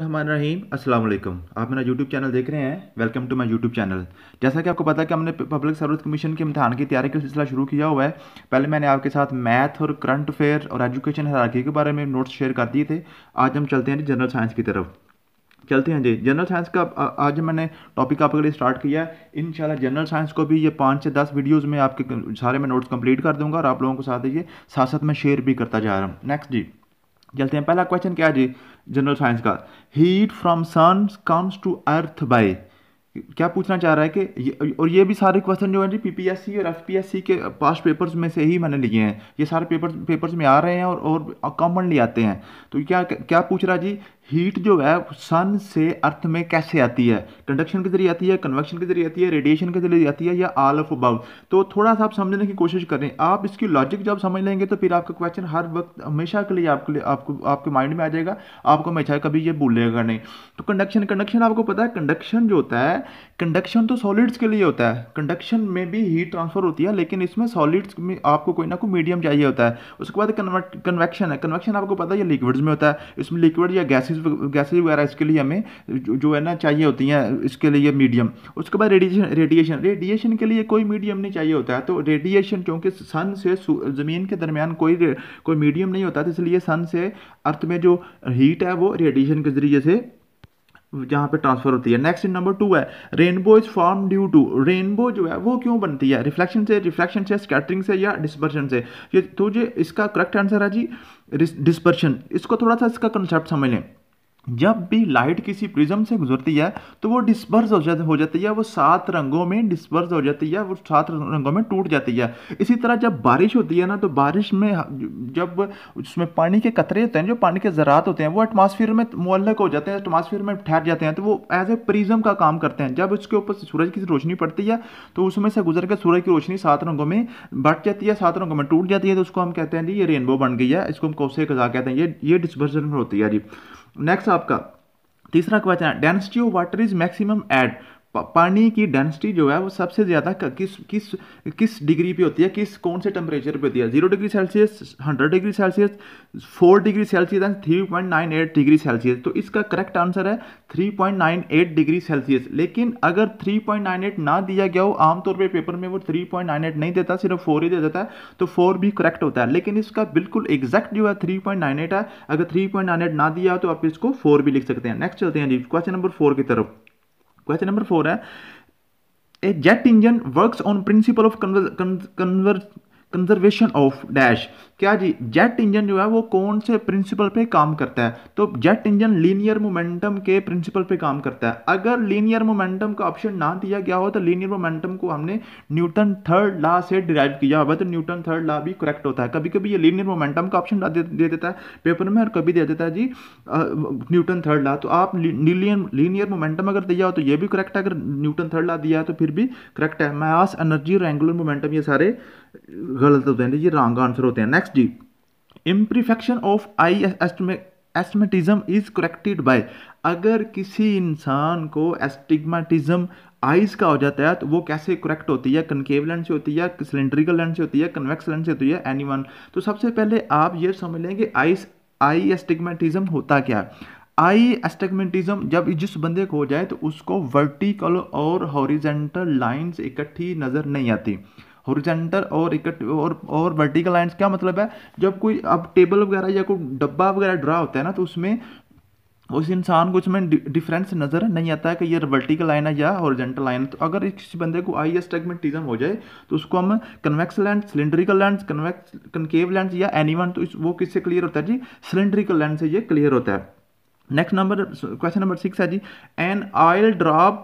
रहमान रहीम अस्सलाम वालेकुम आप मेरा यूट्यूब चैनल देख रहे हैं welcome to my YouTube channel जैसा कि आपको पता है कि हमने पब्लिक सर्विस कमीशन के इम्तहान की तैयारी का सिलसिला शुरू किया हुआ है पहले मैंने आपके साथ मैथ और करंट अफेयर और एजुकेशन हरारकी के बारे में नोट्स शेयर कर दिए थे आज हम चलते हैं जनरल साइंस की तरफ चलते हैं जी जनरल साइंस का आज मैंने टॉपिक आपके लिए स्टार्ट किया है इन जनरल साइंस को भी ये पाँच से दस वीडियोज़ में आपके सारे मैं नोट्स कंप्लीट कर दूँगा और आप लोगों को साथ ये साथ साथ मैं शेयर भी करता जा रहा हूँ नेक्स्ट जी चलते हैं पहला क्वेश्चन क्या है जी जनरल साइंस का heat from sun comes to earth by क्या पूछना चाह रहा है कि ये, और ये भी सारे क्वेश्चन जो है जी पीपीएससी और एफपीएससी के पास्ट पेपर्स में से ही मैंने लिए हैं ये सारे पेपर्स पेपर्स में आ रहे हैं और और कॉमनली आते हैं तो क्या क्या पूछ रहा जी हीट जो है सन से अर्थ में कैसे आती है कंडक्शन के जरिए आती है कन्वेक्शन के जरिए आती है रेडिएशन के जरिए आती है या आल ऑफ अबाउ तो थोड़ा सा आप समझने की कोशिश करें आप इसकी लॉजिक जब समझ लेंगे तो फिर आपका क्वेश्चन हर वक्त हमेशा के लिए आपके लिए आपको आपके माइंड में आ जाएगा आपको हमेशा कभी ये भूलेगा नहीं तो कंडक्शन कंडक्शन आपको पता है कंडक्शन जो होता है कंडक्शन तो सॉलिड्स के लिए होता है कंडक्शन में भी हीट ट्रांसफर होती है लेकिन इसमें सॉलिड्स में आपको कोई ना कोई मीडियम चाहिए होता है उसके बाद कन्वेक्शन है कन्वेक्शन आपको पता है ये लिक्विड्स में होता है इसमें लिक्विड या गैसेज गैसेज गैसेज वगैरह इसके लिए हमें जो है ना चाहिए होती हैं इसके लिए मीडियम उसके बाद रेडिएशन रेडिएशन रेडिएशन के लिए कोई मीडियम नहीं चाहिए होता है तो रेडिएशन क्योंकि सन से ज़मीन के दरमियान कोई कोई मीडियम नहीं होता तो इसलिए सन से अर्थ में जो हीट है वो रेडिएशन के ज़रिए से जहाँ पे ट्रांसफर होती है नेक्स्ट नंबर टू है rainbow is form due to rainbow जो है वो क्यों बनती है रिफ्लेक्शन से रिफ्लेक्शन से स्कैटरिंग से या डिस्पर्शन से ये तो जो इसका करेक्ट आंसर है जी डिस्पर्शन इसको थोड़ा सा इसका कंसेप्ट समझ लें जब भी लाइट किसी प्रिज्म से गुजरती है तो वो डिस्पर्स हो जाती हो जाती है वो सात रंगों में डिस्पर्स हो जाती है वो सात रंगों में टूट जाती है इसी तरह जब बारिश होती है ना तो बारिश में जब उसमें पानी के कतरे होते हैं जो पानी के ज़रात होते हैं वो एटमॉस्फेयर में मुअलक हो जाते हैं एटमॉस्फेयर में ठहर जाते हैं तो वो एज ए प्रिज्म का काम करते हैं जब उसके ऊपर सूरज की रोशनी पड़ती है तो उसमें से गुजर के सूरज की रोशनी सात रंगों में बट जाती है सात रंगों में टूट जाती है तो उसको हम कहते हैं जी ये रेनबो बन गई है इसको हम कौसे कजा कहते हैं ये ये डिस्पर्जन होती है जी नेक्स्ट आपका तीसरा क्वेश्चन है density of water is maximum at पानी की डेंसिटी जो है वो सबसे ज़्यादा किस किस किस डिग्री पे होती है किस कौन से टेम्परेचर पे होती है zero degree Celsius hundred degree Celsius four degree Celsius and three point nine eight degree Celsius तो इसका करेक्ट आंसर है three point nine eight degree Celsius लेकिन अगर थ्री पॉइंट नाइन एट ना दिया गया हो आमतौर पर पेपर में वो थ्री पॉइंट नाइन एट नहीं देता सिर्फ फोर ही दे देता है तो फोर भी करेक्ट होता है लेकिन इसका बिल्कुल एग्जैक्ट जो है थ्री पॉइंट नाइन एट है अगर थ्री पॉइंट नाइन एट ना दिया हो तो आप इसको फोर भी लिख सकते हैं नेक्स्ट चलते हैं जी क्वेश्चन नंबर फोर की तरफ क्वेश्चन नंबर फोर है a jet engine works on principle of converse conservation of dash क्या जी जेट इंजन जो है वो कौन से प्रिंसिपल पे काम करता है तो जेट इंजन लीनियर मोमेंटम के प्रिंसिपल पे काम करता है अगर लीनियर मोमेंटम का ऑप्शन ना दिया गया हो तो लीनियर मोमेंटम को हमने न्यूटन थर्ड लॉ से डिराइव किया हुआ तो न्यूटन थर्ड लॉ भी करेक्ट होता है कभी कभी ये लीनियर मोमेंटम का ऑप्शन दे, देता है पेपर में और कभी दे देता है जी न्यूटन थर्ड लॉ तो आप लीनियर लीनियर मोमेंटम अगर दिया हो तो ये भी करेक्ट है अगर न्यूटन थर्ड ला दिया है तो फिर भी करेक्ट है मास एनर्जी और एंगुलर मोमेंटम ये सारे गलत होते हैं ये रॉन्ग आंसर होते हैं नेक्स्ट जी इम्प्रीफेक्शन ऑफ आई एस्टिमे एस्टिमेटिज्म इज करेक्टेड बाय अगर किसी इंसान को एस्टिग्माटिज्म आइज का हो जाता है तो वो कैसे करेक्ट होती है कनकेव लेंस से होती है सिलेंड्रिकल लेंस से होती है कन्वेक्स लेंस से होती है एनी तो सबसे पहले आप ये समझ लें कि आइस आई एस्टिग्मेटिज्म होता क्या आई एस्टेगमेंटिज्म जब जिस बंदे को हो जाए तो उसको वर्टिकल और हॉरिजेंटल लाइंस इकट्ठी नज़र नहीं आती हॉरिजेंटल और इकट और और वर्टिकल लाइंस क्या मतलब है जब कोई अब टेबल वगैरह या कोई डब्बा वगैरह ड्रा होता है ना तो उसमें उस इंसान को उसमें डिफरेंस नज़र नहीं आता है कि ये वर्टिकल लाइन है या हॉरिजेंटल लाइन है तो अगर किसी बंदे को आई टेगमेटिज्म हो जाए तो उसको हम convex lens cylindrical lens convex concave lens या वन तो इस, वो किससे क्लियर होता है जी सिलेंड्रिकल लेंस से ये क्लियर होता है next number question number six है जी an oil drop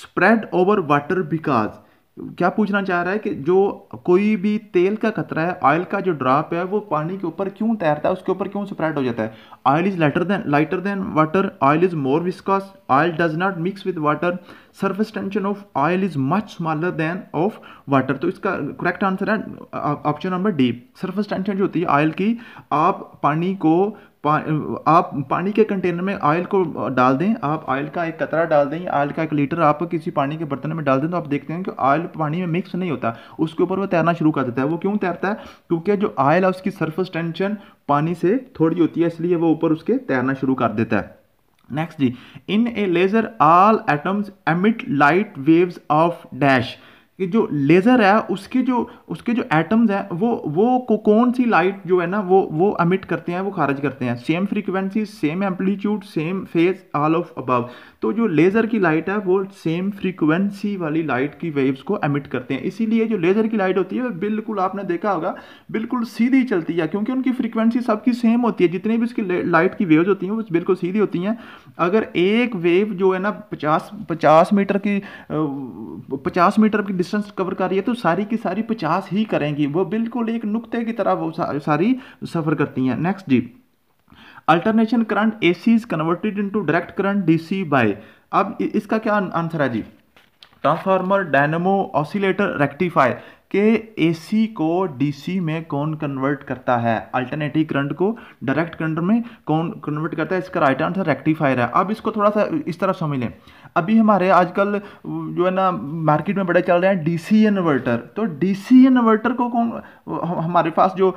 spread over water because क्या पूछना चाह रहा है कि जो कोई भी तेल का खतरा है ऑयल का जो ड्रॉप है वो पानी के ऊपर क्यों तैरता है उसके ऊपर क्यों स्प्रेड हो जाता है oil is lighter than lighter than water oil is more viscous oil does not mix with water surface tension of oil is much smaller than of water तो इसका करेक्ट आंसर है option number D surface tension जो होती है oil की आप पानी को पा, आप पानी के कंटेनर में ऑयल को डाल दें आप ऑयल का एक कतरा डाल दें ऑयल का एक लीटर आप किसी पानी के बर्तन में डाल दें तो आप देखते हैं कि ऑयल पानी में मिक्स नहीं होता उसके ऊपर वो तैरना शुरू कर देता है वो क्यों तैरता है क्योंकि जो ऑयल है उसकी सर्फेस टेंशन पानी से थोड़ी होती है इसलिए वो ऊपर उसके तैरना शुरू कर देता है next in a laser all atoms emit light waves of dash कि जो लेज़र है उसके जो उसके जो एटम्स हैं वो वो को कौन सी लाइट जो है ना वो वो अमिट करते हैं वो खारिज करते हैं same frequency same amplitude same phase all of above तो जो लेज़र की लाइट है वो सेम फ्रीक्वेंसी वाली लाइट की वेव्स को अमिट करते हैं इसीलिए जो लेज़र की लाइट होती है वह बिल्कुल आपने देखा होगा बिल्कुल सीधी चलती है क्योंकि उनकी फ्रिक्वेंसी सबकी सेम होती है जितनी भी उसकी लाइट की वेव्स होती हैं वो बिल्कुल सीधी होती हैं अगर एक वेव जो है ना पचास पचास मीटर की पचास मीटर की डिस्टेंस कवर कर रही है तो सारी की सारी पचास ही करेंगी वो बिल्कुल एक नुकते की तरह वो सारी सफ़र करती हैं नेक्स्ट जी alternation current A C is converted into direct current D C by अब इसका क्या आंसर है जी ट्रांसफार्मर डायनमो ऑसिलेटर रेक्टिफायर के एसी को डीसी में कौन कन्वर्ट करता है अल्टरनेटिव करंट को डायरेक्ट करंट में कौन कन्वर्ट करता है इसका राइट आंसर रेक्टिफायर है अब इसको थोड़ा सा इस तरह समझ लें अभी हमारे आजकल जो है ना मार्केट में बड़े चल रहे हैं डीसी इन्वर्टर तो डीसी इन्वर्टर को कौन हमारे पास जो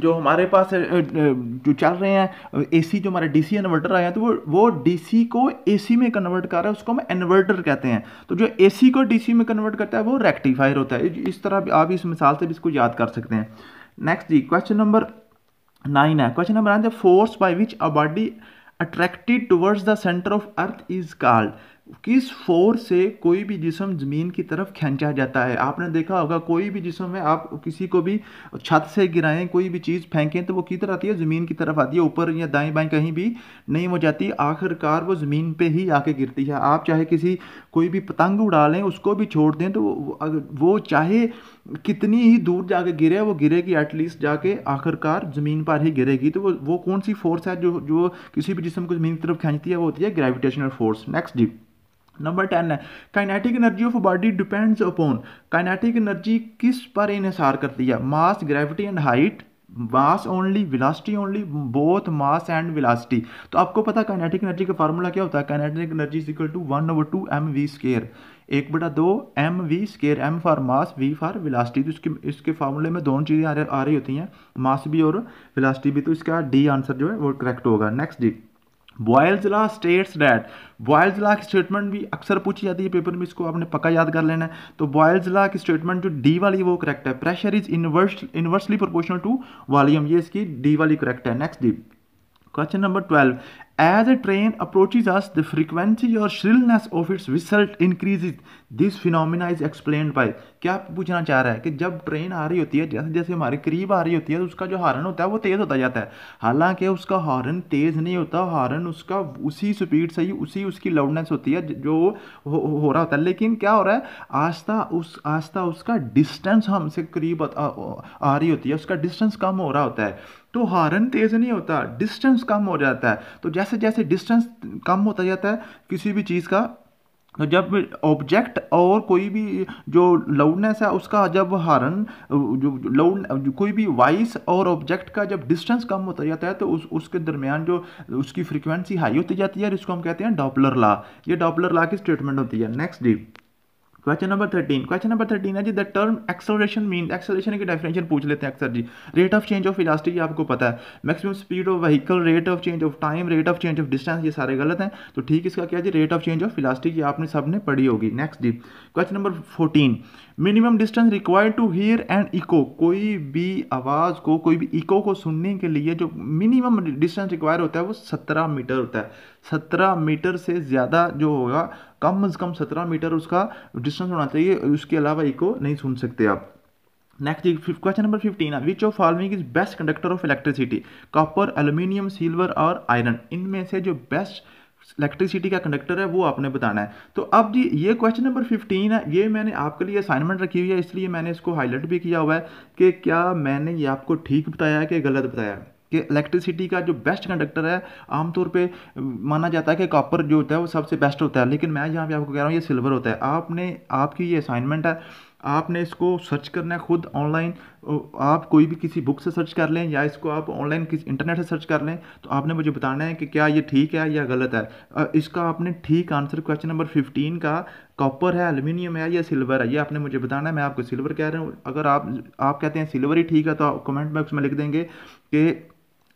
जो हमारे पास जो चल रहे हैं एसी जो डी डीसी इन्वर्टर आया तो वो वो डीसी को एसी में कन्वर्ट कर रहा है उसको हम इन्वर्टर कहते हैं तो जो एसी को डीसी में कन्वर्ट करता है वो रेक्टिफायर होता है इस तरह आप इस मिसाल से भी इसको याद कर सकते हैं नेक्स्ट जी क्वेश्चन नंबर नाइन है question number answer force by which a body attracted towards the center of earth is called किस फ़ोर्स से कोई भी जिसम ज़मीन की तरफ खींचा जाता है आपने देखा होगा कोई भी जिसम है आप किसी को भी छत से गिराएं कोई भी चीज़ फेंकें तो वो किधर आती है ज़मीन की तरफ आती है ऊपर या दाएं बाएं कहीं भी नहीं हो जाती आखिरकार वो ज़मीन पे ही आके गिरती है आप चाहे किसी कोई भी पतंग उड़ा लें उसको भी छोड़ दें तो वो चाहे कितनी ही दूर जाके गिरे वो गिरेगी एटलीस्ट जाके आखिरकार ज़मीन पर ही गिरेगी तो वो वो कौन सी फोर्स है जो जो किसी भी जिसम को ज़मीन की तरफ खींचती है वो होती है ग्रेविटेशनल फोर्स नेक्स्ट जी नंबर टेन है kinetic energy of body depends upon kinetic energy किस पर इनसार करती है mass gravity and height mass only velocity only both mass and velocity तो आपको पता काइनेटिक एनर्जी का फार्मूला क्या होता है kinetic energy is equal to one over two M V square एक बटा दो M V square M for mass V for velocity तो इसके इसके फार्मूले में दोनों चीज़ें आ रही होती हैं मास भी और विलासिटी भी तो इसका डी आंसर जो है वो करेक्ट होगा नेक्स्ट डी बॉयलजला स्टेट्स डैट बॉयलजला की स्टेटमेंट भी अक्सर पूछी जाती है पेपर में इसको आपने पक्का याद कर लेना है तो बॉयलजला की स्टेटमेंट जो डी वाली वो करेक्ट है pressure is inverse inversely proportional to volume ये इसकी डी वाली करेक्ट है नेक्स्ट डी question number twelve as a train approaches us the frequency और श्रिलनेस ऑफ इट्स विसल्ट increase this phenomena is explain by क्या पूछना चाह रहा है कि जब ट्रेन आ रही होती है जैसे जैसे हमारे करीब आ रही होती है तो उसका जो हारन होता है वो तेज़ होता जाता है हालांकि उसका हॉर्न तेज़ नहीं होता हॉर्न उसका उसी स्पीड से ही उसी उसकी लाउडनेस होती है जो हो, हो रहा होता है लेकिन क्या हो रहा है आस्था उस आस्था उसका डिस्टेंस हमसे करीब आ, आ रही होती है उसका डिस्टेंस कम हो रहा होता है तो हॉर्न तेज़ नहीं होता डिस्टेंस कम हो जाता है तो जैसे जैसे डिस्टेंस कम होता जाता है किसी भी चीज़ का तो जब ऑब्जेक्ट और कोई भी जो लाउडनेस है उसका जब हारन जो लाउड कोई भी वॉइस और ऑब्जेक्ट का जब डिस्टेंस कम होता जाता है तो उस उसके दरमियान जो उसकी फ्रीक्वेंसी हाई होती जाती है जिसको हम कहते हैं डॉपलर ला ये डॉपलर ला की स्टेटमेंट होती है नेक्स्ट डी question number thirteen question number thirteen है जी the term acceleration mean acceleration की डेफिनेशन पूछ लेते हैं अक्सर जी rate of change of elastic आपको पता है maximum speed of vehicle rate of change of time rate of change of distance ये सारे गलत हैं तो ठीक इसका क्या जी rate of change of elastic आपने सबने पढ़ी होगी नेक्स्ट जी question number fourteen minimum distance required to hear and echo कोई भी आवाज़ को कोई भी इको को सुनने के लिए जो मिनिमम डिस्टेंस रिक्वायर होता है वो सत्रह मीटर होता है सत्रह मीटर से ज़्यादा जो होगा कम से कम सत्रह मीटर उसका डिस्टेंस होना चाहिए उसके अलावा इको नहीं सुन सकते आप next question number fifteen which of following is best conductor of electricity copper aluminium silver और आयरन इनमें से जो बेस्ट इलेक्ट्रिसिटी का कंडक्टर है वो आपने बताना है तो अब जी ये क्वेश्चन नंबर फिफ्टीन है ये मैंने आपके लिए असाइनमेंट रखी हुई है इसलिए मैंने इसको हाईलाइट भी किया हुआ है कि क्या मैंने ये आपको ठीक बताया है कि गलत बताया है कि इलेक्ट्रिसिटी का जो बेस्ट कंडक्टर है आमतौर पे माना जाता है कि कॉपर जो होता है वो सबसे बेस्ट होता है लेकिन मैं यहाँ पे आपको कह रहा हूँ ये सिल्वर होता है आपने आपकी ये असाइनमेंट है आपने इसको सर्च करना है खुद ऑनलाइन आप कोई भी किसी बुक से सर्च कर लें या इसको आप ऑनलाइन किसी इंटरनेट से सर्च कर लें तो आपने मुझे बताना है कि क्या ये ठीक है या गलत है इसका आपने ठीक आंसर क्वेश्चन नंबर फिफ्टीन का कॉपर है एल्यूमिनियम है या सिल्वर है ये आपने मुझे बताना है मैं आपको सिल्वर कह रहा हूँ अगर आप आप कहते हैं सिल्वर ही ठीक है तो कमेंट बॉक्स में लिख देंगे कि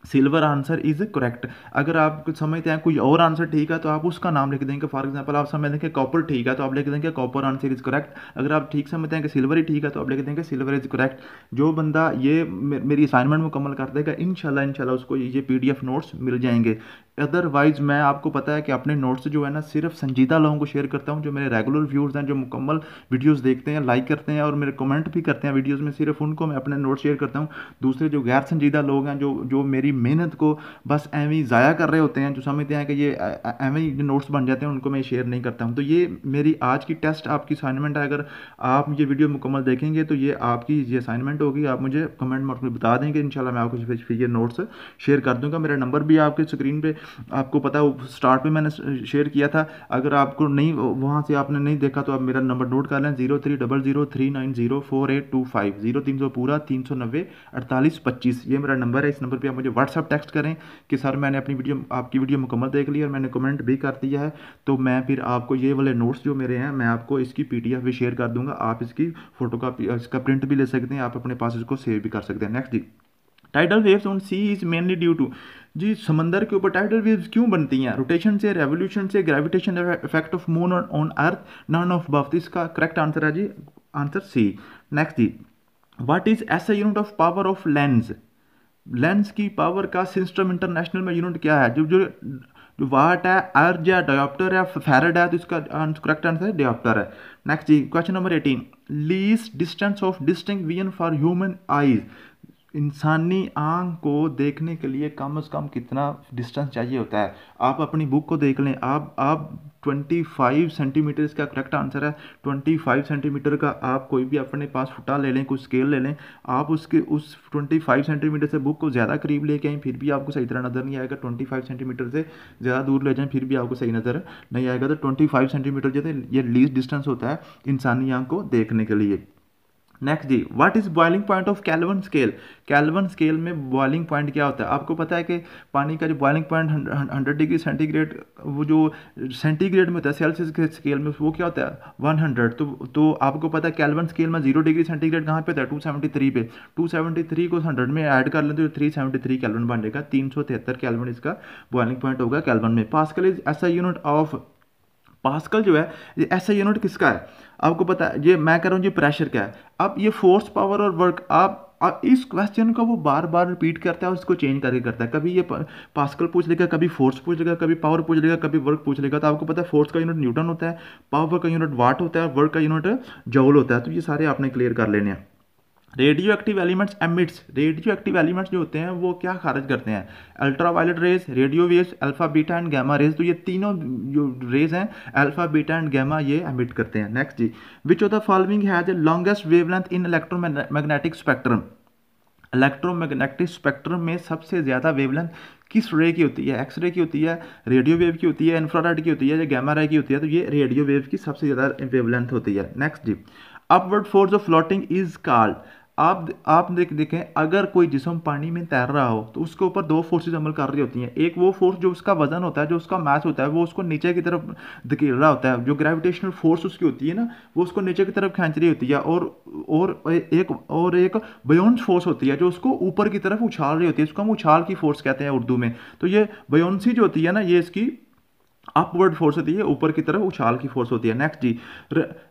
सिल्वर आंसर इज़ करेक्ट अगर आप कुछ समझते हैं कोई और आंसर ठीक है तो आप उसका नाम लिख देंगे फॉर एग्जांपल आप समझ देंगे कॉपर ठीक है तो आप लिख देंगे कॉपर आंसर इज़ करेक्ट अगर आप ठीक समझते हैं कि सिल्वर ही ठीक है तो आप लिख देंगे सिल्वर इज़ करेक्ट जो बंदा ये मेरी असाइनमेंट मुकम्मल कर देगा इन इनशाला उसको ये पी नोट्स मिल जाएंगे अदरवाइज़ मैं आपको पता है कि अपने नोट्स जो है ना सिर्फ संजीदा लोगों को शेयर करता हूँ जो मेरे रेगुलर व्यूज़ हैं जो मुकम्मल वीडियोस देखते हैं लाइक करते हैं और मेरे कमेंट भी करते हैं वीडियोस में सिर्फ उनको मैं अपने नोट्स शेयर करता हूँ दूसरे जो गैर संजीदा लोग हैं जो जो मेरी मेहनत को बस एवं ज़ाया कर रहे होते हैं जो समझते हैं कि ये एवं नोट्स बन जाते हैं उनको मैं शेयर नहीं करता हूँ तो ये मेरी आज की टेस्ट आपकी असाइनमेंट है अगर आप ये वीडियो मुकम्मल देखेंगे तो ये आपकी ये असाइनमेंट होगी आप मुझे कमेंट बॉक्स में बता देंगे इन मैं आपको फिर ये नोट्स शेयर कर दूँगा मेरा नंबर भी आपके स्क्रीन पर आपको पता है स्टार्ट पे मैंने शेयर किया था अगर आपको नहीं वहाँ से आपने नहीं देखा तो आप मेरा नंबर नोट कर लें zero three double zero three nine zero four eight two five zero तीन सौ पूरा तीन सौ नब्बे अड़तालीस पच्चीस ये मेरा नंबर है इस नंबर पर आप मुझे व्हाट्सअप टेक्स्ट करें कि सर मैंने अपनी वीडियो आपकी वीडियो मुकम्मल देख ली और मैंने कमेंट भी कर दिया है तो मैं फिर आपको ये वाले नोट्स जो मेरे हैं मैं आपको इसकी पी भी शेयर कर दूँगा आप इसकी फोटो का इसका प्रिंट भी ले सकते हैं आप अपने पास इसको सेव भी कर सकते हैं नेक्स्ट डी tidal waves on sea is mainly due to जी समंदर के ऊपर टाइडल वेव्स क्यों बनती हैं रोटेशन से रेवोल्यूशन से gravitation effect of moon on earth none of बफ इसका करेक्ट आंसर है जी आंसर सी नेक्स्ट जी what is S unit of power of lens lens की पावर का सिस्टम इंटरनेशनल में यूनिट क्या है जो जो जो वाट है अर्ज या डायोप्टर या फेरड है तो इसका करेक्ट आंसर है डायोप्टर है नेक्स्ट जी question number eighteen least distance of distinct vision for human eyes इंसानी आँख को देखने के लिए कम अज़ कम कितना डिस्टेंस चाहिए होता है आप अपनी बुक को देख लें आप आप ट्वेंटी फाइव सेंटीमीटर इसका करेक्ट आंसर है ट्वेंटी फाइव सेंटीमीटर का आप कोई भी अपने पास फुटा ले लें कुछ स्केल ले लें आप उसके उस ट्वेंटी फाइव सेंटीमीटर से बुक को ज़्यादा करीब लेके आए फिर भी आपको सही तरह नज़र नहीं आएगा ट्वेंटी फाइव सेंटीमीटर से ज़्यादा दूर ले जाएँ फिर भी आपको सही नज़र नहीं आएगा तो ट्वेंटी फाइव सेंटीमीटर जो है ये लीज डिस्टेंस होता है इंसानी आँख को देखने के लिए नेक्स्ट जी what is boiling point of Kelvin scale Kelvin scale में बॉइलिंग पॉइंट क्या होता है आपको पता है कि पानी का जो boiling point hundred degree centigrade वो जो सेंटीग्रेड में होता है सेल्सियस के स्केल में वो क्या होता है वन हंड्रेड तो तो आपको पता है कैलवन स्केल में जीरो डिग्री सेंटीग्रेड कहाँ पे होता है टू सेवेंटी थ्री पे टू सेवेंटी थ्री को हंड्रेड में ऐड कर लें तो थ्री सेवेंटी थ्री कैलवन बनेगा तीन सौ तिहत्तर कैलवन इसका बॉइलिंग पॉइंट होगा कैलवन में पास्कल इज ऐसा यूनिट ऑफ पास्कल जो है ये ऐसा यूनिट किसका है आपको पता है ये मैं कह रहा हूँ जी प्रेशर क्या है अब ये फोर्स पावर और वर्क आप अब इस क्वेश्चन को वो बार बार रिपीट करता है और इसको चेंज करके करता है कभी ये पास्कल पूछ लेगा कभी फोर्स पूछ लेगा कभी पावर पूछ लेगा कभी वर्क पूछ लेगा तो आपको पता है फोर्स का यूनिट न्यूटन होता है पावर का यूनिट वाट होता है वर्क का यूनिट जौल होता है तो ये सारे आपने क्लियर कर लेने हैं radio active elements emits radio active elements जो होते हैं वो क्या खारिज करते हैं ultra rays radio waves alpha beta and gamma rays तो ये तीनों जो रेज हैं अल्फा बीटा एंड गैमा ये एमिट करते हैं नेक्स्ट जी which of the following has longest wavelength in electro magnetic spectrum electromagnetic spectrum में सबसे ज़्यादा वेवलेंथ किस रे की होती है एक्सरे की होती है रेडियो वेव की होती है इंफ्रारेड की होती है या गैमा रे की होती है तो ये रेडियो वेव की सबसे ज़्यादा वेवलेंथ होती है नेक्स्ट जी upward force of floating is called आप आप देख देखें अगर कोई जिसम पानी में तैर रहा हो तो उसके ऊपर दो फोर्सेज अमल कर रही होती हैं एक वो फोर्स जो उसका वजन होता है जो उसका मैस होता है वो उसको नीचे की तरफ धकेल रहा होता है जो ग्रेविटेशनल फोर्स उसकी होती है ना वो उसको नीचे की तरफ खींच रही होती है और और एक और एक बयोन्स फोर्स होती है जो उसको ऊपर की तरफ उछाल रही होती है उसको हम उछाल की फोर्स कहते हैं उर्दू में तो ये बयोन्सी जो होती है ना ये इसकी अपवर्ड फोर्स होती है ऊपर की तरफ उछाल की फोर्स होती है नेक्स्ट जी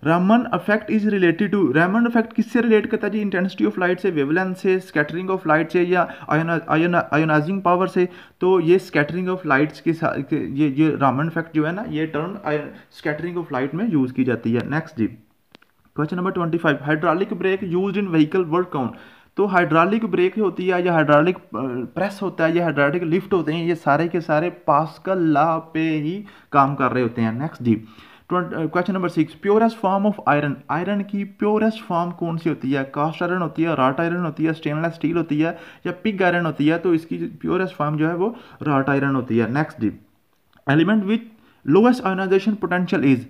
Raman effect is related to Raman effect किससे रिलेट करता है जी इंटेंसिटी ऑफ लाइट से वेवलेंथ से स्कैटरिंग ऑफ लाइट से या आयोनाइजिंग पावर से तो ये स्कैटरिंग ऑफ लाइट्स के साथ ये ये रामन इफेक्ट जो है ना ये टर्म स्कैटरिंग ऑफ लाइट में यूज़ की जाती है नेक्स्ट जी question number twenty five hydraulic brake use in vehicle work count तो हाइड्रॉलिक ब्रेक होती है या हाइड्रोलिक प्रेस होता है या हाइड्रॉलिक लिफ्ट होते हैं ये सारे के सारे पास्कल ला पे ही काम कर रहे होते हैं नेक्स्ट जी question number six purest form of iron iron की प्योरेस्ट फॉर्म कौन सी होती है कास्ट आयरन होती है राट आयरन होती है स्टेनलेस स्टील होती है या पिग आयरन होती है तो इसकी प्योरेस्ट फॉर्म जो है वो राट आयरन होती है नेक्स्ट जी element with lowest ionisation potential is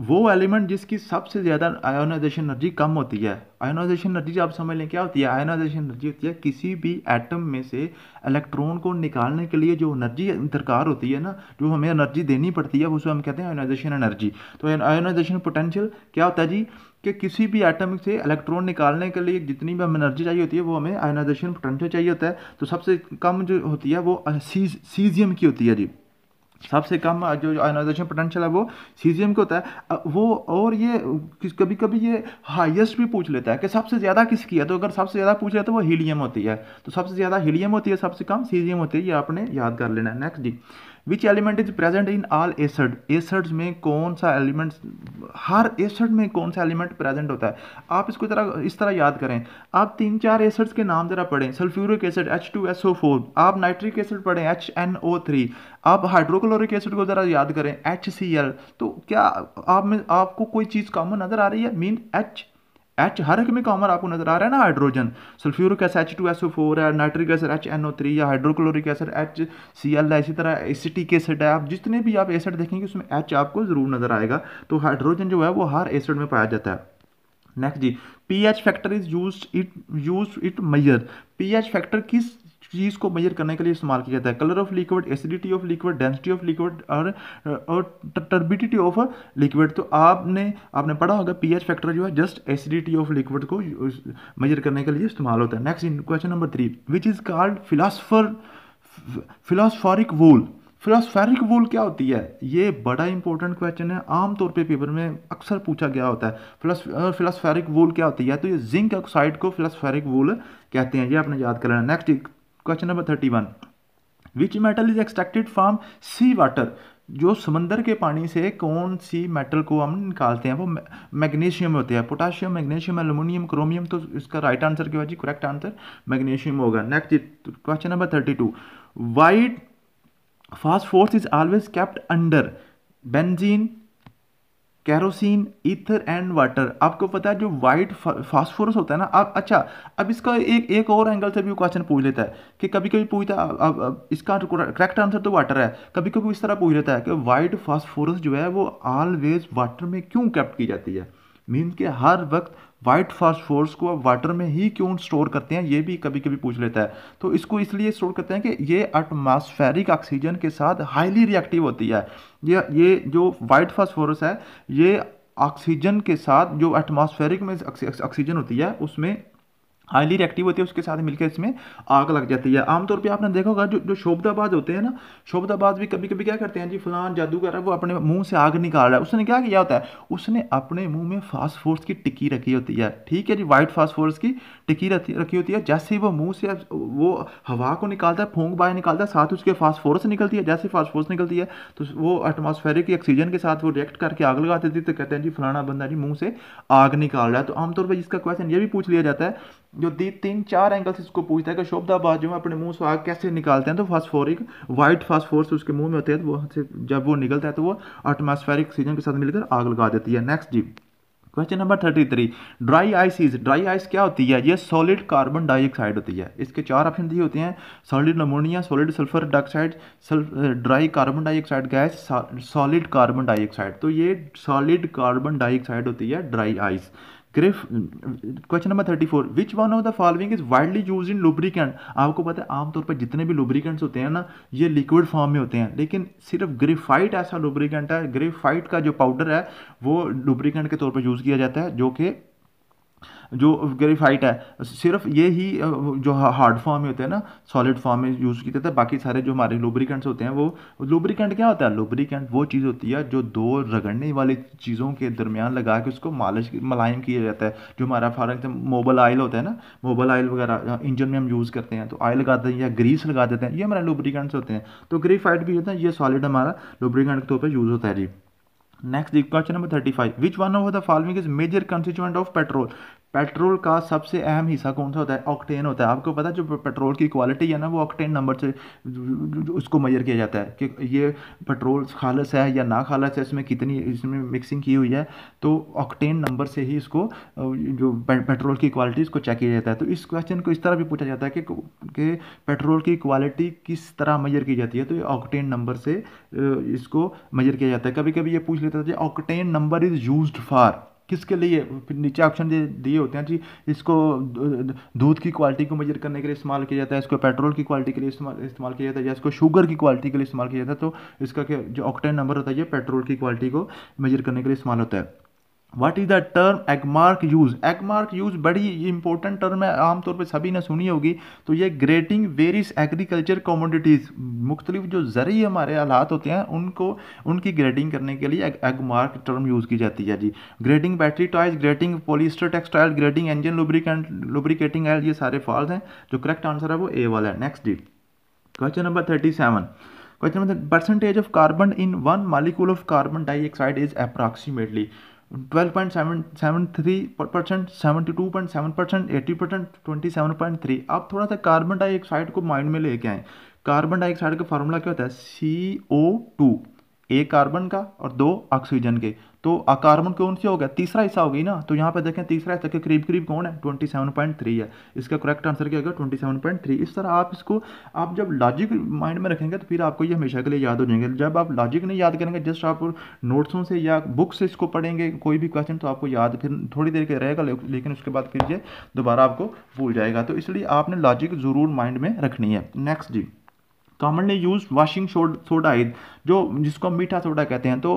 वो एलिमेंट जिसकी सबसे ज़्यादा आयोनाइजेशन एनर्जी कम होती है आयोनाइजेशन एनर्जी आप समझ लें क्या होती है आयोनाइजेशन एनर्जी होती है किसी भी एटम में से इलेक्ट्रॉन को निकालने के लिए जो एनर्जी दरकार होती है ना जो हमें एनर्जी देनी पड़ती है उसे हम कहते हैं आयोनाइजेशन एनर्जी तो आयोनाइजेशन पोटेंशियल क्या होता है जी कि किसी भी एटम से इलेक्ट्रॉन निकालने के लिए जितनी भी हमें एनर्जी चाहिए होती है वो हमें आयोनाइजेशन पोटेंशियल चाहिए होता है तो सबसे कम जो होती है वो सीजियम की होती है जी सबसे कम जो आयोनाइजेशन पोटेंशियल है वो सीजियम का होता है वो और ये कभी कभी ये हाईएस्ट भी पूछ लेता है कि सबसे ज़्यादा किसकी है तो अगर सबसे ज़्यादा पूछ रहे तो वो हीलियम होती है तो सबसे ज़्यादा हीलियम होती है सबसे कम सीजियम होती है ये आपने याद कर लेना है नेक्स्ट जी which element is present in all acid acids में कौन सा एलिमेंट हर एसड में कौन सा एलिमेंट प्रेजेंट होता है आप इसको तरह इस तरह याद करें आप तीन चार एसड्स के नाम ज़रा पढ़ें sulphuric acid H two S O four आप नाइट्रिक एसिड पढ़ें एच एन ओ थ्री आप हाइड्रोक्लोरिक एसिड को ज़रा याद करें एच सी एल तो क्या आप में आपको कोई चीज़ कॉमन नज़र आ रही है मीन एच एच हर एक में कॉमन आपको नजर आ रहा है ना hydrogen sulphuric acid H two S O four है nitric acid H N O three या hydrochloric acid H C L है इसी तरह एसिटिक एसिड है आप जितने भी आप एसिड देखेंगे उसमें एच आपको ज़रूर नजर आएगा तो हाइड्रोजन जो है वो हर एसिड में पाया जाता है नेक्स्ट जी P H factor is use it use it measure P H factor किस चीज़ को मेजर करने के लिए इस्तेमाल किया जाता है colour of liquid acidity of liquid density of liquid और और टर्बिडिटी ऑफ लिक्विड तो आपने आपने पढ़ा होगा पीएच फैक्टर जो है जस्ट एसिडिटी ऑफ लिक्विड को मेजर करने के लिए इस्तेमाल होता है next question number three which is called philosopher philosophoric wool philosopheric wool क्या होती है ये बड़ा इंपॉर्टेंट क्वेश्चन है आमतौर पे पेपर में अक्सर पूछा गया होता है फिलोसफेरिक वूल क्या होती है तो ये जिंक ऑक्साइड को फिलोसफेरिक वूल कहते हैं ये आपने याद करना है next question number thirty one which metal is extracted from sea water जो समंदर के पानी से कौन सी मेटल को हम निकालते हैं वो मैग्नीशियम होते हैं पोटाशियम मैग्नीशियम एलुमिनियम क्रोमियम तो इसका राइट आंसर क्या जी करेक्ट आंसर मैग्नीशियम होगा next question number thirty two white phosphorus is always kept under benzene kerosene ether and water आपको पता है जो वाइट फास्फोरस होता है ना आप अच्छा अब इसका एक एक और एंगल से भी क्वेश्चन पूछ लेता है कि कभी कभी पूछता है अब, इसका करेक्ट आंसर तो वाटर है कभी कभी इस तरह पूछ लेता है कि वाइट फास्फोरस जो है वो ऑलवेज वाटर में क्यों कैप्ट की जाती है मीन के हर वक्त वाइट फास्फोर्स को आप वाटर में ही क्यों स्टोर करते हैं ये भी कभी कभी पूछ लेता है तो इसको इसलिए स्टोर करते हैं कि ये एटमॉस्फेरिक ऑक्सीजन के साथ हाईली रिएक्टिव होती है ये ये जो वाइट फास्फोरस है ये ऑक्सीजन के साथ जो एटमॉस्फेरिक में ऑक्सीजन होती है उसमें हाईली रिएक्टिव होती है उसके साथ मिलकर इसमें आग लग जाती है आमतौर पे आपने देखा होगा जो जो शोभदाबाज होते हैं ना शोभदाबाज भी कभी कभी क्या करते हैं जी फलान जादूगर है वो अपने मुंह से आग निकाल रहा है उसने क्या किया होता है उसने अपने मुंह में फोर्स की टिक्की रखी होती है ठीक है जी वाइट फास्फोर्स की टिक्की रखी होती है जैसे वो मुँह से वो हवा को निकालता है फोंक बाहर निकालता है साथ उसके फोर्स निकलती है जैसे फास्फोरस निकलती है तो वो एटमोसफेरिक ऑक्सीजन के साथ वो रिएक्ट करके आग लगा देती है तो कहते हैं जी फलाना बंदा जी मुँह से आग निकाल रहा है तो आमतौर पर इसका क्वेश्चन ये भी पूछ लिया जाता है जो दी तीन चार एंगल से इसको पूछता है कि शोभदाबाद जो है अपने मुंह से आग कैसे निकालते हैं तो फास्फोरिक वाइट फास्फोरस उसके मुंह में होते हैं तो वहाँ से जब वो निकलता है तो वो एटमॉस्फेरिक ऑक्सीजन के साथ मिलकर आग लगा देती है नेक्स्ट जी question number thirty three dry ices dry ice क्या होती है ये सॉलिड कार्बन डाइऑक्साइड होती है इसके चार ऑप्शन दिए होते हैं solid ammonia solid sulphur dioxide dry carbon dioxide gas solid carbon dioxide तो ये सॉलिड कार्बन डाइऑक्साइड होती है ड्राई आइस ग्रिफ question number thirty four which one of the following is widely use in lubricant आपको पता है आमतौर पर जितने भी लुब्रिकेंट्स होते हैं ना ये लिक्विड फॉर्म में होते हैं लेकिन सिर्फ ग्रेफाइट ऐसा लुब्रिकेंट है ग्रेफाइट का जो पाउडर है वो लुब्रिकेंट के तौर पर यूज़ किया जाता है जो कि जो ग्रेफाइट है सिर्फ ये ही जो हार्ड फॉर्म में होते हैं ना सॉलिड फॉर्म में यूज़ किए जाते हैं बाकी सारे जो हमारे लुब्रिकेंट्स होते हैं वो लुब्रिकेंट क्या होता है लुब्रिकेंट वो चीज़ होती है जो दो रगड़ने वाली चीज़ों के दरमियान लगा के उसको मालिश मलायम किया जाता है जो हमारा फॉर एग्जाम्पल मोबल ऑयल होता है ना मोबल ऑयल वगैरह इंजन में हम यूज़ करते हैं तो ऑयल लगा देते हैं या ग्रीस लगा देते हैं ये हमारे लुब्रिकेंट्स होते हैं तो ग्रेफाइट भी होता है ये सॉलिड हमारा लुब्रिकेंट के तौर पर यूज़ होता है जी next question number thirty five which one of the following is major constituent of petrol petrol का सबसे अहम हिस्सा कौन सा होता है ऑक्टेन होता है आपको पता है जो पेट्रोल की क्वालिटी है ना वो ऑक्टेन नंबर से उसको मेजर किया जाता है कि ये पेट्रोल खालस है या ना खालस है इसमें कितनी इसमें मिक्सिंग की हुई है तो ऑक्टेन नंबर से ही इसको जो पेट्रोल की क्वालिटी इसको चेक किया जाता है तो इस क्वेश्चन को इस तरह भी पूछा जाता है कि, कि पेट्रोल की क्वालिटी किस तरह मेजर की जाती है तो ये ऑक्टेन नंबर से इसको मेजर किया जाता है कभी कभी ये पूछ लेता था octane number is use for किसके लिए नीचे ऑप्शन दिए होते हैं जी इसको दूध की क्वालिटी को मेजर करने के लिए इस्तेमाल किया जाता है इसको पेट्रोल की क्वालिटी के लिए इस्तेमाल किया जाता है या इसको शुगर की क्वालिटी के लिए इस्तेमाल किया जाता है तो इसका जो ऑक्टेन नंबर होता है ये पेट्रोल की क्वालिटी को मेजर करने के लिए इस्तेमाल होता है what is the term Agmark use Agmark use बड़ी इंपॉर्टेंट टर्म है आमतौर पर सभी ने सुनी होगी तो ये ग्रेटिंग वेरिस एग्रीकल्चर कमोडिटीज़ मुख्तलिफ जो ज़रिए हमारे हालात होते हैं उनको उनकी ग्रेडिंग करने के लिए एगमार्क टर्म यूज़ की जाती है जी grading battery toys grating polyester textile grating engine lubricant lubricating oil ये सारे फॉल्स हैं जो करेक्ट आंसर है वो ए वाला है नेक्स्ट डी question number thirty seven question number percentage of carbon in one molecule of carbon dioxide is approximately twelve point seven seven three percent seventy two point seven percent eighty percent twenty seven point three आप थोड़ा सा carbon dioxide को mind में लेके आए carbon dioxide का formula क्या होता है सी ओ टू एक कार्बन का और दो ऑक्सीजन के तो कार्बन कौन हो होगा तीसरा हिस्सा होगी ना तो यहाँ पे देखें तीसरा हिस्सा के करीब करीब कौन है 27.3 है इसका करेक्ट आंसर क्या होगा 27.3 इस तरह आप इसको आप जब लॉजिक माइंड में रखेंगे तो फिर आपको ये हमेशा के लिए याद हो जाएंगे जब आप लॉजिक नहीं याद करेंगे जस्ट आप नोट्सों से या बुक से इसको पढ़ेंगे कोई भी क्वेश्चन तो आपको याद फिर थोड़ी देर के रहेगा लेकिन उसके बाद फिर ये दोबारा आपको भूल जाएगा तो इसलिए आपने लॉजिक ज़रूर माइंड में रखनी है नेक्स्ट जी commonly use washing soda is जो जिसको हम मीठा सोडा कहते हैं तो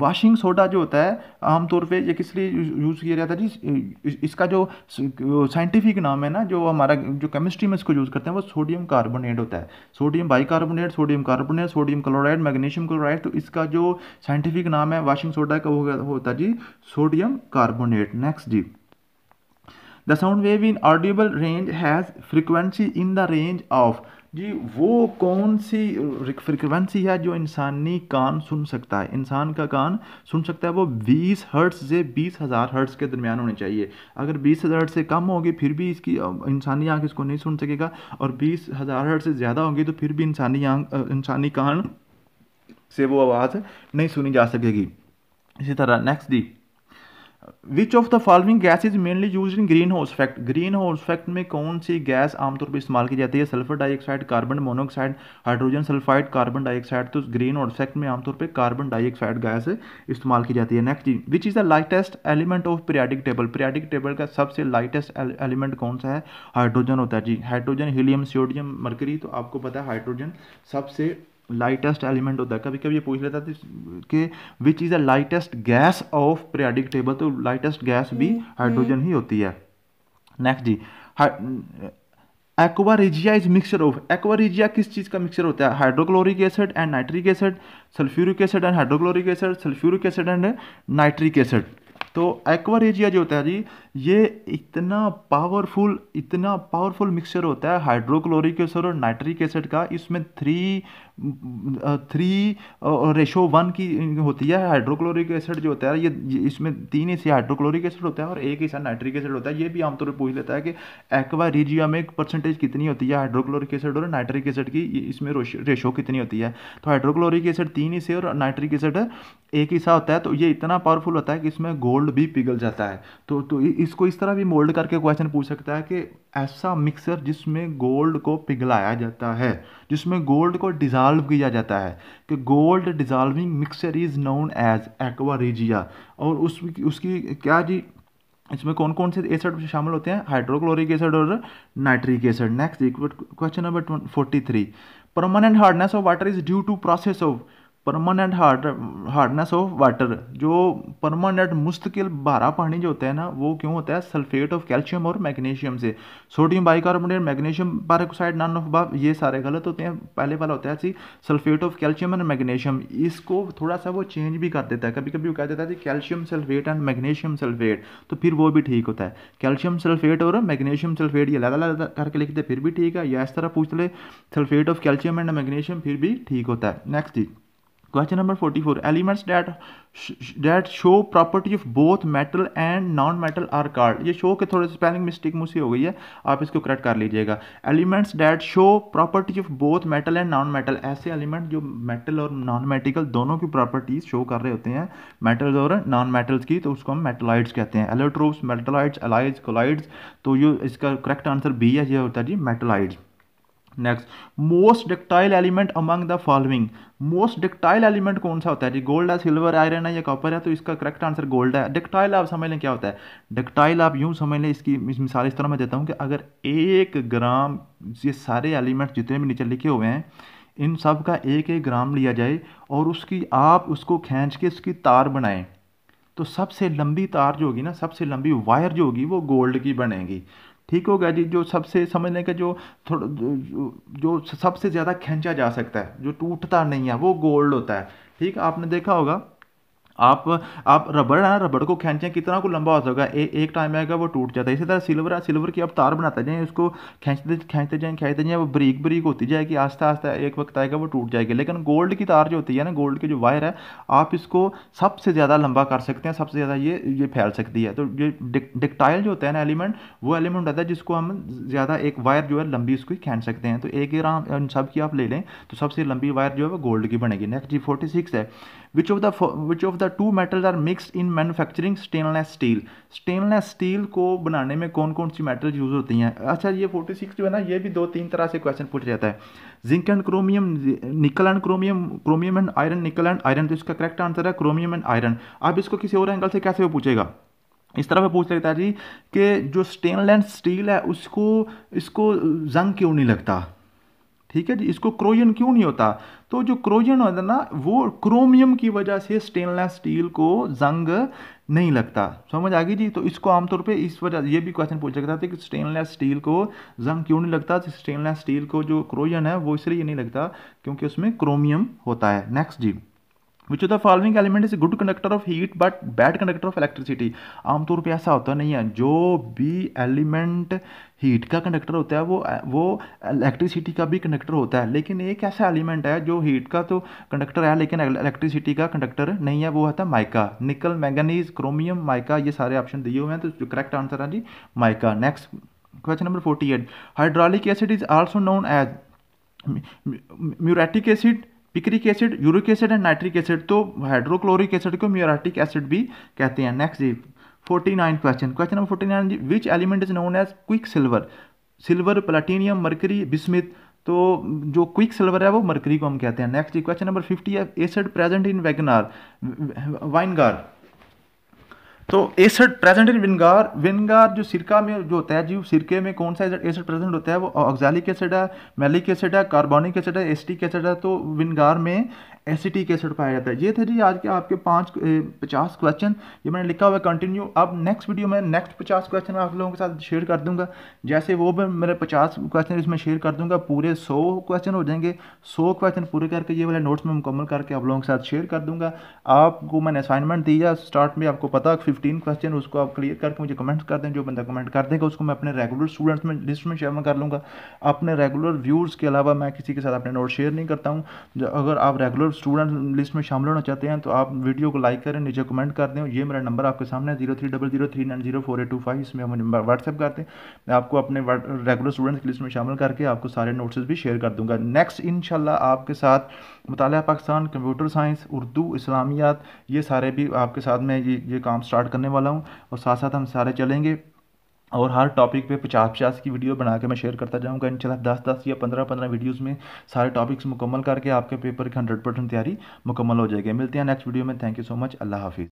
वाशिंग सोडा जो होता है आमतौर पे ये किस लिए यूज़ किया जाता है जी इसका जो साइंटिफिक नाम है ना जो हमारा जो केमिस्ट्री में इसको यूज़ करते हैं वो सोडियम कार्बोनेट होता है sodium bicarbonate sodium carbonate sodium chloride magnesium chloride तो इसका जो साइंटिफिक नाम है वाशिंग सोडा का वो होता है जी सोडियम कार्बोनेट नेक्स्ट जी the sound wave in audible range has frequency in the range of जी वो कौन सी फ्रिक्वेंसी है जो इंसानी कान सुन सकता है इंसान का कान सुन सकता है वो 20 हर्ट्स से बीस हज़ार हर्ट्स के दरमियान होने चाहिए अगर बीस हज़ार हर्ट्स से कम होगी फिर भी इसकी इंसानी आँख इसको नहीं सुन सकेगा और बीस हज़ार हर्ट्स से ज़्यादा होगी तो फिर भी इंसानी आंख इंसानी कान से वो आवाज़ नहीं सुनी जा सकेगी इसी तरह next the which of the following gas is mainly use in green house effect green house effect में कौन सी गैस आमतौर पर इस्तेमाल की जाती है sulphur dioxide carbon monoxide hydrogen sulphide carbon dioxide तो ग्रीन हाउस इफेक्ट में आमतौर पर कार्बन डाइऑक्साइड गैस इस्तेमाल की जाती है नेक्स्ट जी which is the lightest element of periodic table periodic table का सबसे लाइटेस्ट एलिमेंट कौन सा है हाइड्रोजन होता है जी हाइड्रोजन हीलियम सोडियम मरकरी तो आपको पता है हाइड्रोजन सबसे लाइटेस्ट एलिमेंट होता है कभी कभी ये पूछ लेता है कि which is the lightest gas of periodic table तो लाइटेस्ट गैस भी हाइड्रोजन mm-hmm. ही होती है नेक्स्ट जी aqua regia is mixture of aqua regia किस चीज़ का मिक्सचर होता है hydrochloric acid and nitric acid sulphuric acid and hydrochloric acid sulphuric acid and nitric acid तो एक्वारेजिया जो होता है जी ये इतना पावरफुल इतना पावरफुल मिक्सचर होता है हाइड्रोक्लोरिक एसिड और नाइट्रिक एसिड का इसमें थ्री थ्री रेशो वन की होती है हाइड्रोक्लोरिक एसिड जो होता है ये इसमें तीन हिस्से हाइड्रोक्लोरिक एसिड होता है और एक हिस्सा नाइट्रिक एसिड होता है ये भी आमतौर पर पूछ लेता है कि एक्वा रिजिया में परसेंटेज कितनी होती है हाइड्रोक्लोरिक एसिड और नाइट्रिक एसिड की इसमें रेशो कितनी होती है तो हाइड्रोक्लोरिक एसिड तीन हिस्से और नाइट्रिक एसिड एक हिस्सा होता है तो ये इतना पावरफुल होता है कि इसमें गोल्ड भी पिघल जाता है तो, तो इसको इस तरह भी मोल्ड करके क्वेश्चन पूछ सकता है कि ऐसा मिक्सर जिसमें गोल्ड को पिघलाया जाता है जिसमें गोल्ड को डिजॉल्व किया जाता है कि gold dissolving mixer is known as aqua regia और उस उसकी क्या जी इसमें कौन कौन से एसिड शामिल होते हैं हाइड्रोक्लोरिक एसिड और nitric acid next question number forty three permanent hardness of water is due to process of permanent hard hardness of water जो परमानेंट मुस्तकिल भारा पानी जो होता है ना वो क्यों होता है सल्फेट ऑफ कैल्शियम और मैग्नीशियम से sodium bicarbonate magnesium peroxide none of above ये सारे गलत होते हैं पहले वाला होता है C sulphate of calcium and magnesium इसको थोड़ा सा वो चेंज भी कर देता है कभी कभी वो कह देता है calcium sulphate and magnesium sulphate तो फिर वो भी ठीक होता है कैल्शियम सल्फेट और मैग्नीशियम सल्फेट ये अलग अलग करके लिखते फिर भी ठीक है या इस तरह पूछ ले sulphate of calcium and magnesium फिर भी ठीक होता है नेक्स्ट चीज़ question number forty four elements that that show property of both metal and non metal are कार्ड ये शो के थोड़े स्पेलिंग मिस्टेक मुझसे हो गई है आप इसको करेक्ट कर लीजिएगा elements that show property of both metal and non metal ऐसे एलिमेंट जो मेटल और नॉन मेटिकल दोनों की प्रॉपर्टीज शो कर रहे होते हैं मेटल और नॉन मेटल्स की तो उसको हम मेटलाइड्स कहते हैं एलेट्रोव मेटलाइड्स एलाइज कोलाइड्स तो ये इसका करेक्ट आंसर बी है ये होता है जी metalloids next most ductile element among the following most ductile element कौन सा होता है जी गोल्ड है सिल्वर आयरन है या कॉपर है तो इसका करेक्ट आंसर गोल्ड है डिक्टाइल आप समझ लें क्या होता है डिक्टाइल आप यूँ समझ लें इसकी मिसाल इस तरह मैं देता हूँ कि अगर एक ग्राम ये सारे एलिमेंट जितने भी नीचे लिखे हुए हैं इन सब का एक एक ग्राम लिया जाए और उसकी आप उसको खींच के उसकी तार बनाएं तो सबसे लंबी तार जो होगी ना सबसे लंबी वायर जो होगी वो गोल्ड की बनेगी ठीक होगा जी जो सबसे समझने का जो थोड़ा जो सबसे ज़्यादा खींचा जा सकता है जो टूटता नहीं है वो गोल्ड होता है ठीक आपने देखा होगा आप आप रबड़ है ना रबड़ को खींचें कितना को लंबा हो जाएगा ए, एक टाइम आएगा वो टूट जाता है इसी तरह सिल्वर है सिल्वर की आप तार बनाते जाएँ उसको खींचते खींचते जाएँ खींचते जाएँ वो ब्रीक ब्रीक होती जाएगी आस्ता आस्ता एक वक्त आएगा वो टूट जाएगी लेकिन गोल्ड की तार जो होती है ना गोल्ड की जो वायर है आप इसको सबसे ज़्यादा लंबा कर सकते हैं सबसे ज़्यादा ये ये फैल सकती है तो ये डिक्टाइल जो होता है ना एलिमेंट वो एलिमेंट होता है जिसको हम ज़्यादा एक वायर जो है लंबी उसको खींच सकते हैं तो एक ग्राम इन सब की आप ले लें तो सबसे लंबी वायर जो है वो गोल्ड की बनेगी नेक्स्ट जी फोर्टी सिक्स है which of the which of the two metals are mixed in manufacturing stainless steel stainless steel को बनाने में कौन कौन सी मेटल यूज़ होती हैं अच्छा ये फोर्टी सिक्स जो है ना ये भी दो तीन तरह से क्वेश्चन पूछ जाता है zinc and chromium nickel and chromium chromium and iron nickel and iron तो इसका करेक्ट आंसर है क्रोमियम एंड आयरन अब इसको किसी और एंगल से कैसे वो पूछेगा इस तरह मैं पूछ लेता जी कि जो स्टेनलेस स्टील है उसको इसको जंग क्यों नहीं लगता ठीक है जी इसको क्रोजन क्यों नहीं होता तो जो क्रोजन होता ना वो क्रोमियम की वजह से स्टेनलेस स्टील को जंग नहीं लगता समझ आ गई जी तो इसको आमतौर पे इस वजह ये भी क्वेश्चन पूछ सकता था कि स्टेनलेस स्टील को जंग क्यों नहीं लगता स्टेनलेस स्टील को जो क्रोजन है वो इसलिए नहीं लगता क्योंकि उसमें क्रोमियम होता है नेक्स्ट जी which of the following element is good conductor of heat but bad conductor of electricity आमतौर पे ऐसा होता नहीं है जो भी एलिमेंट हीट का कंडक्टर होता है वो वो इलेक्ट्रिसिटी का भी कंडक्टर होता है लेकिन एक ऐसा एलिमेंट है जो हीट का तो कंडक्टर है लेकिन इलेक्ट्रिसिटी का कंडक्टर नहीं है वो होता है माइका निकल मैगनीज क्रोमियम माइका ये सारे ऑप्शन दिए हुए हैं तो करेक्ट आंसर है जी mica next question number forty eight hydraulic acid is also known as muriatic acid picric acid uric acid and nitric acid तो हाइड्रोक्लोरिक एसिड को म्यूराटिक एसिड भी कहते हैं नेक्स्ट जी forty nine question question number forty nine which element is known as quick silver silver platinum mercury bismuth तो जो quick silver है वो मर्करी को हम कहते हैं नेक्स्ट क्वेश्चन नंबर फिफ्टी है एसिड प्रेजेंट इन वैगनार वाइनगार तो एसिड प्रेजेंट इन विनगार विनगार जो सिरका में जो होता है जीव सिरके में कौन सा एसिड प्रेजेंट होता है वो ऑक्जालिक एसिड है मेलिक एसिड है कार्बोनिक एसिड है एस्टिक एसिड है तो विनगार में एसिटिक एसिड पाया जाता है ये थे जी आज के आपके पाँच पचास क्वेश्चन ये मैंने लिखा हुआ है कंटिन्यू अब नेक्स्ट वीडियो में नेक्स्ट पचास क्वेश्चन आप लोगों के साथ शेयर कर दूंगा जैसे वो भी मेरे पचास क्वेश्चन इसमें शेयर कर दूंगा पूरे सौ क्वेश्चन हो जाएंगे सौ क्वेश्चन पूरे करके ये वाले नोट्स में मुकम्मल करके आप लोगों के साथ शेयर कर दूंगा आपको मैंने असाइनमेंट दिया स्टार्ट में आपको पता फिफ्टीन क्वेश्चन उसको आप क्लियर करके मुझे कमेंट्स कर दें जो बंदा कमेंट कर देगा उसको मैं अपने रेगुलर स्टूडेंट्स में लिस्ट में शेयर कर लूँगा अपने रेगुलर व्यूर्स के अलावा मैं किसी के साथ अपने नोट शेयर नहीं करता हूँ अगर आप रेगुलर स्टूडेंट लिस्ट में शामिल होना चाहते हैं तो आप वीडियो को लाइक करें नीचे कमेंट कर दें ये मेरा नंबर आपके सामने zero three double zero three nine zero four eight two five इसमें हम व्हाट्सएप करते हैं मैं आपको अपने रेगुलर स्टूडेंट्स की लिस्ट में शामिल करके आपको सारे नोट्स भी शेयर कर दूंगा नेक्स्ट इन आपके साथ मताल पाकिस्तान कंप्यूटर साइंस उर्दू इस्लामियात ये सारे भी आपके साथ मैं ये ये काम स्टार्ट करने वाला हूँ और साथ साथ हम सारे चलेंगे और हर टॉपिक पे पचास पचास की वीडियो बना के मैं शेयर करता जाऊँगा चला दस दस या पंद्रह पंद्रह वीडियोस में सारे टॉपिक्स मुकम्मल करके आपके पेपर की हंड्रेड परसेंट तैयारी मुकम्मल हो जाएगी मिलते हैं नेक्स्ट वीडियो में थैंक यू सो मच अल्लाह हाफिज़